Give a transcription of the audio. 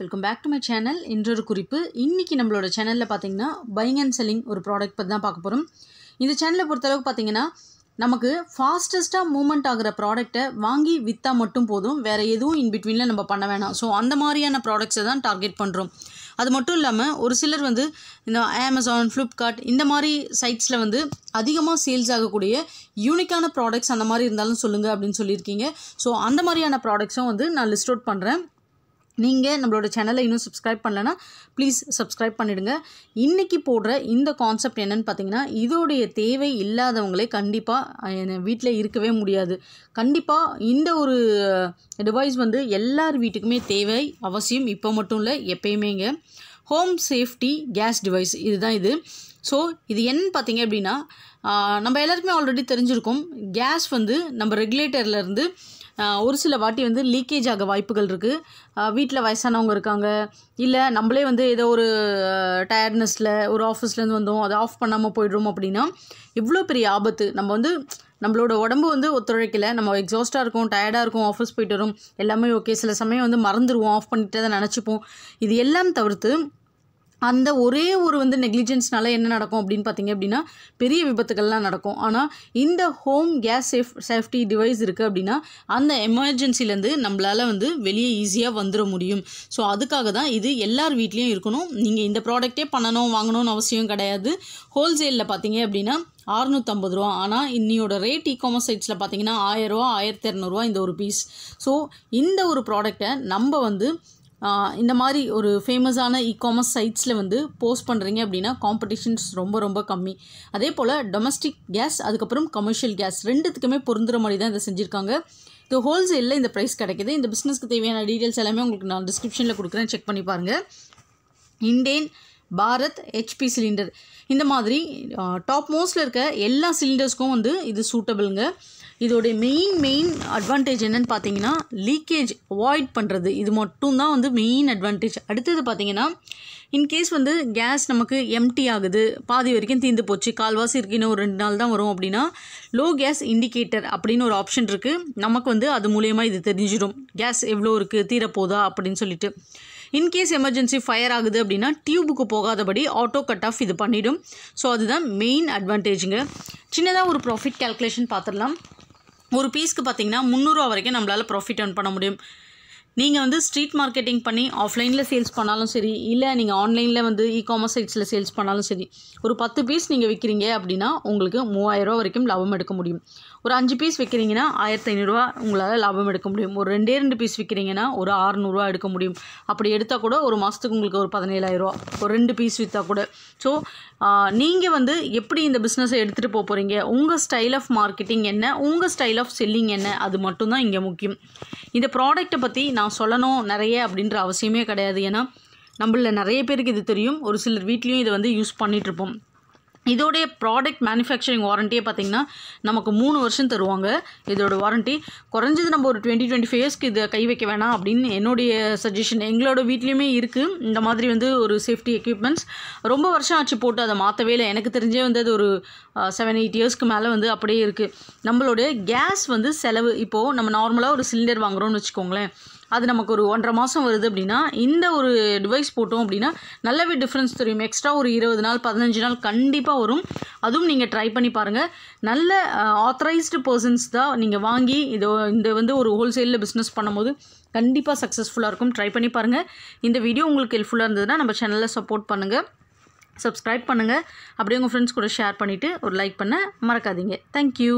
welcome back to my channel இன்றொரு குறிப்பு இன்றைக்கி நம்மளோட சேனலில் பார்த்தீங்கன்னா பைங் அண்ட் செல்லிங் ஒரு ப்ராடக்ட் பற்றி தான் பார்க்க போகிறோம் இந்த சேனலை பொறுத்தளவுக்கு பார்த்தீங்கன்னா நமக்கு ஃபாஸ்டஸ்ட்டாக மூமெண்ட் ஆகிற ப்ராடக்ட்டை வாங்கி விற்றா மட்டும் போதும் வேறு எதுவும் இன் பிட்வீனில் நம்ம பண்ண வேணாம் ஸோ அந்த மாதிரியான ப்ராடக்ட்ஸை தான் டார்கெட் பண்ணுறோம் அது மட்டும் இல்லாமல் ஒரு சிலர் வந்து இந்த அமேசான் ஃப்ளிப்கார்ட் இந்த மாதிரி சைட்ஸில் வந்து அதிகமாக சேல்ஸ் ஆகக்கூடிய யூனிக்கான ப்ராடக்ட்ஸ் அந்த மாதிரி இருந்தாலும் சொல்லுங்கள் அப்படின்னு சொல்லியிருக்கீங்க ஸோ அந்த மாதிரியான ப்ராடக்ட்ஸும் வந்து நான் லிஸ்ட் அவுட் பண்ணுறேன் நீங்கள் நம்மளோட சேனலை இன்னும் சப்ஸ்கிரைப் பண்ணலைன்னா ப்ளீஸ் சப்ஸ்கிரைப் பண்ணிவிடுங்க இன்றைக்கி போடுற இந்த கான்செப்ட் என்னென்னு பார்த்தீங்கன்னா இதோடைய தேவை இல்லாதவங்களே கண்டிப்பாக வீட்டில் இருக்கவே முடியாது கண்டிப்பாக இந்த ஒரு டிவைஸ் வந்து எல்லார் வீட்டுக்குமே தேவை அவசியம் இப்போ மட்டும் இல்லை எப்பயுமேங்க ஹோம் சேஃப்டி கேஸ் டிவைஸ் இதுதான் இது ஸோ இது என்னன்னு பார்த்தீங்க அப்படின்னா நம்ம எல்லாருக்குமே ஆல்ரெடி தெரிஞ்சிருக்கோம் கேஸ் வந்து நம்ம ரெகுலேட்டர்லேருந்து ஒரு சில வாட்டி வந்து லீக்கேஜ் ஆக வாய்ப்புகள் இருக்குது வீட்டில் வயசானவங்க இருக்காங்க இல்லை நம்மளே வந்து ஏதோ ஒரு டயர்ட்னஸில் ஒரு ஆஃபீஸ்லேருந்து வந்தோம் அதை ஆஃப் பண்ணாமல் போயிடுறோம் அப்படின்னா இவ்வளோ பெரிய ஆபத்து நம்ம வந்து நம்மளோட உடம்பு வந்து ஒத்துழைக்கல நம்ம எக்ஸாஸ்ட்டாக இருக்கும் டயர்டாக இருக்கும் ஆஃபீஸ் போயிட்டு வரும் எல்லாமே ஓகே சில சமயம் வந்து மறந்துடுவோம் ஆஃப் பண்ணிட்டு தான் நினச்சிப்போம் இது எல்லாம் தவிர்த்து அந்த ஒரே ஒரு வந்து நெக்லிஜென்ஸ்னால என்ன நடக்கும் அப்படின்னு பார்த்தீங்க அப்படின்னா பெரிய விபத்துக்கள்லாம் நடக்கும் ஆனால் இந்த home gas safe safety device இருக்குது அப்படின்னா அந்த எமர்ஜென்சிலேருந்து நம்மளால் வந்து வெளியே ஈஸியாக வந்துட முடியும் ஸோ அதுக்காக தான் இது எல்லார் வீட்லேயும் இருக்கணும் நீங்கள் இந்த ப்ராடக்ட்டே பண்ணணும் வாங்கணும்னு அவசியம் கிடையாது ஹோல்சேலில் பார்த்தீங்க அப்படின்னா அறுநூற்றம்பது ரூபா ஆனால் இன்னியோட ரேட் இ காமர்ஸ் சைட்ஸில் பார்த்தீங்கன்னா ரூபா ஆயிரத்தி இரநூறுவா இந்த ஒரு பீஸ் ஸோ இந்த ஒரு ப்ராடக்டை நம்ம வந்து இந்த மாதிரி ஒரு ஃபேமஸான இ காமர்ஸ் சைட்ஸில் வந்து போஸ்ட் பண்ணுறீங்க அப்படின்னா காம்படிஷன்ஸ் ரொம்ப ரொம்ப கம்மி அதே போல் டொமஸ்டிக் கேஸ் அதுக்கப்புறம் கமர்ஷியல் கேஸ் ரெண்டுத்துக்குமே பொருந்துகிற மாதிரி தான் இதை செஞ்சுருக்காங்க இது ஹோல்சேலில் இந்த ப்ரைஸ் கிடைக்கிது இந்த பிஸ்னஸ்க்கு தேவையான டீட்டெயில்ஸ் எல்லாமே உங்களுக்கு நான் டிஸ்கிரிப்ஷனில் கொடுக்குறேன் செக் பண்ணி பாருங்கள் இண்டேன் பாரத் ஹெச்பி சிலிண்டர் இந்த மாதிரி டாப் மோஸ்ட்டில் இருக்க எல்லா சிலிண்டர்ஸ்க்கும் வந்து இது சூட்டபிளுங்க இதோடைய மெயின் மெயின் அட்வான்டேஜ் என்னென்னு பார்த்தீங்கன்னா லீக்கேஜ் அவாய்ட் பண்ணுறது இது மட்டும்தான் வந்து மெயின் அட்வான்டேஜ் அடுத்தது பார்த்தீங்கன்னா இன்கேஸ் வந்து கேஸ் நமக்கு எம்டி ஆகுது பாதி வரைக்கும் தீர்ந்து போச்சு கால்வாசி இருக்கு இன்னும் ஒரு ரெண்டு நாள் தான் வரும் அப்படின்னா லோ கேஸ் இண்டிகேட்டர் அப்படின்னு ஒரு ஆப்ஷன் இருக்குது நமக்கு வந்து அது மூலயமா இது தெரிஞ்சிடும் கேஸ் எவ்வளோ இருக்குது தீரப்போதா அப்படின்னு சொல்லிட்டு இன்கேஸ் எமர்ஜென்சி ஃபயர் ஆகுது அப்படின்னா டியூபுக்கு போகாதபடி ஆட்டோ கட் ஆஃப் இது பண்ணிவிடும் ஸோ அதுதான் மெயின் அட்வான்டேஜுங்க சின்னதாக ஒரு ப்ராஃபிட் கேல்குலேஷன் பார்த்துடலாம் ஒரு பீஸ்க்கு பார்த்தீங்கன்னா முந்நூறுரூவா வரைக்கும் நம்மளால் ப்ராஃபிட் ஏர்ன் பண்ண முடியும் நீங்கள் வந்து ஸ்ட்ரீட் மார்க்கெட்டிங் பண்ணி ஆஃப்லைனில் சேல்ஸ் பண்ணாலும் சரி இல்லை நீங்கள் ஆன்லைனில் வந்து இ காமர்ஸ் சைட்ஸில் சேல்ஸ் பண்ணாலும் சரி ஒரு பத்து பீஸ் நீங்கள் விற்கிறீங்க அப்படின்னா உங்களுக்கு மூவாயிரரூவா வரைக்கும் லாபம் எடுக்க முடியும் ஒரு அஞ்சு பீஸ் விற்கிறீங்கன்னா ஆயிரத்தி ஐநூறுரூவா உங்களால் லாபம் எடுக்க முடியும் ஒரு ரெண்டே ரெண்டு பீஸ் விற்கிறீங்கன்னா ஒரு ஆறுநூறுவா எடுக்க முடியும் அப்படி எடுத்தால் கூட ஒரு மாதத்துக்கு உங்களுக்கு ஒரு பதினேழாயிரரூவா ஒரு ரெண்டு பீஸ் விற்றா கூட ஸோ நீங்கள் வந்து எப்படி இந்த பிஸ்னஸை எடுத்துகிட்டு போக போகிறீங்க உங்கள் ஸ்டைல் ஆஃப் மார்க்கெட்டிங் என்ன உங்கள் ஸ்டைல் ஆஃப் செல்லிங் என்ன அது மட்டும்தான் இங்கே முக்கியம் இந்த ப்ராடக்ட்டை பற்றி நான் சொல்லணும் நிறைய அப்படின்ற அவசியமே கிடையாது ஏன்னா நம்மள நிறைய பேருக்கு இது தெரியும் ஒரு சிலர் வீட்லேயும் இதை வந்து யூஸ் பண்ணிகிட்ருப்போம் இதோடைய ப்ராடக்ட் மேனுஃபேக்சரிங் வாரண்ட்டியே பார்த்திங்கன்னா நமக்கு மூணு வருஷம் தருவாங்க இதோட வாரண்ட்டி குறைஞ்சது நம்ம ஒரு டுவெண்ட்டி டுவெண்ட்டி ஃபேஸ்க்கு இதை கை வைக்க வேணாம் அப்படின்னு என்னுடைய சஜஷன் எங்களோட வீட்லேயுமே இருக்குது இந்த மாதிரி வந்து ஒரு சேஃப்டி எக்யூப்மெண்ட்ஸ் ரொம்ப வருஷம் ஆச்சு போட்டு அதை மாற்றவே இல்லை எனக்கு தெரிஞ்சே வந்து அது ஒரு செவன் எயிட் இயர்ஸ்க்கு மேலே வந்து அப்படியே இருக்குது நம்மளோட கேஸ் வந்து செலவு இப்போது நம்ம நார்மலாக ஒரு சிலிண்டர் வாங்குகிறோன்னு வச்சுக்கோங்களேன் அது நமக்கு ஒரு ஒன்றரை மாதம் வருது அப்படின்னா இந்த ஒரு டிவைஸ் போட்டோம் அப்படின்னா நல்லாவே டிஃப்ரென்ஸ் தெரியும் எக்ஸ்ட்ரா ஒரு இருபது நாள் பதினஞ்சு நாள் கண்டிப்பாக வரும் அதுவும் நீங்கள் ட்ரை பண்ணி பாருங்கள் நல்ல ஆத்தரைஸ்டு பர்சன்ஸ் தான் நீங்கள் வாங்கி இதோ இந்த வந்து ஒரு ஹோல்சேலில் பிஸ்னஸ் பண்ணும்போது கண்டிப்பாக சக்ஸஸ்ஃபுல்லாக இருக்கும் ட்ரை பண்ணி பாருங்கள் இந்த வீடியோ உங்களுக்கு ஹெல்ப்ஃபுல்லாக இருந்ததுன்னா நம்ம சேனலில் சப்போர்ட் பண்ணுங்கள் சப்ஸ்கிரைப் பண்ணுங்கள் அப்படியே உங்கள் ஃப்ரெண்ட்ஸ் கூட ஷேர் பண்ணிவிட்டு ஒரு லைக் பண்ண மறக்காதீங்க தேங்க்யூ